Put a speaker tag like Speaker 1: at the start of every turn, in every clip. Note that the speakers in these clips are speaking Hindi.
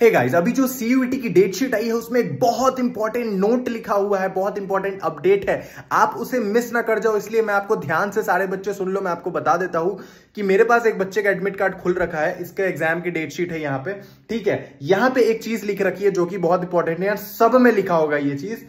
Speaker 1: हे hey गाइस अभी जो सीयूटी e की डेट शीट आई है उसमें एक बहुत इंपॉर्टेंट नोट लिखा हुआ है बहुत इंपॉर्टेंट अपडेट है आप उसे मिस ना कर जाओ इसलिए मैं आपको ध्यान से सारे बच्चे सुन लो मैं आपको बता देता हूं कि मेरे पास एक बच्चे का एडमिट कार्ड खुल रखा है इसके एग्जाम की डेट शीट है यहाँ पे ठीक है यहाँ पे एक चीज लिख रखी है जो कि बहुत इंपॉर्टेंट है यार सब में लिखा होगा ये चीज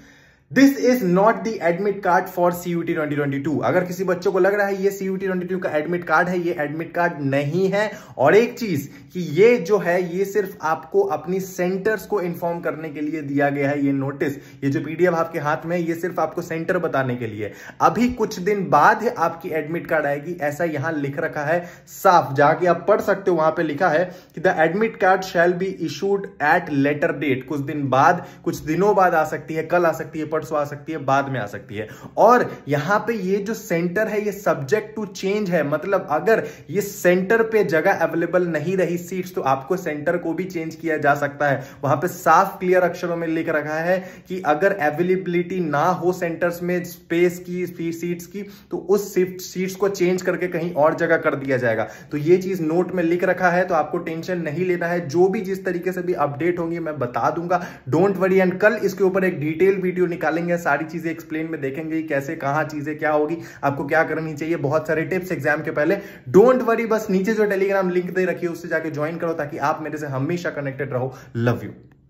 Speaker 1: this is not the admit card for CUET 2022 अगर किसी बच्चों को लग रहा है ये सीयूटी 2022 का एडमिट कार्ड है ये एडमिट कार्ड नहीं है और एक चीज कि ये जो है ये सिर्फ आपको अपनी सेंटर्स को इन्फॉर्म करने के लिए दिया गया है ये नोटिस ये जो पीडीएफ आपके हाथ में है ये सिर्फ आपको सेंटर बताने के लिए अभी कुछ दिन बाद आपकी एडमिट कार्ड आएगी ऐसा यहां लिख रखा है साफ जाके आप पढ़ सकते हो वहां पर लिखा है कि the admit card shall be issued at later date कुछ दिन बाद कुछ दिनों बाद आ सकती है कल आ सकती है वर्ड्स तो आ सकती है बाद में आ सकती है और यहां पे ये जो सेंटर है ये सब्जेक्ट टू चेंज है मतलब अगर ये सेंटर पे जगह अवेलेबल नहीं रही सीट्स तो आपको सेंटर को भी चेंज किया जा सकता है वहां पे साफ क्लियर अक्षरों में लिख रखा है कि अगर अवेलेबिलिटी ना हो सेंटर्स में स्पेस की सीट्स की तो उस सीट्स को चेंज करके कहीं और जगह कर दिया जाएगा तो ये चीज नोट में लिख रखा है तो आपको टेंशन नहीं लेना है जो भी जिस तरीके से भी अपडेट होंगी मैं बता दूंगा डोंट वरी एंड कल इसके ऊपर एक डिटेल वीडियो निकाल निकालेंगे सारी चीज़ें एक्सप्लेन में देखेंगे कैसे कहाँ चीज़ें क्या होगी आपको क्या करनी चाहिए बहुत सारे टिप्स एग्जाम के पहले डोंट वरी बस नीचे जो टेलीग्राम लिंक दे रखी है उससे जाके ज्वाइन करो ताकि आप मेरे से हमेशा कनेक्टेड रहो लव यू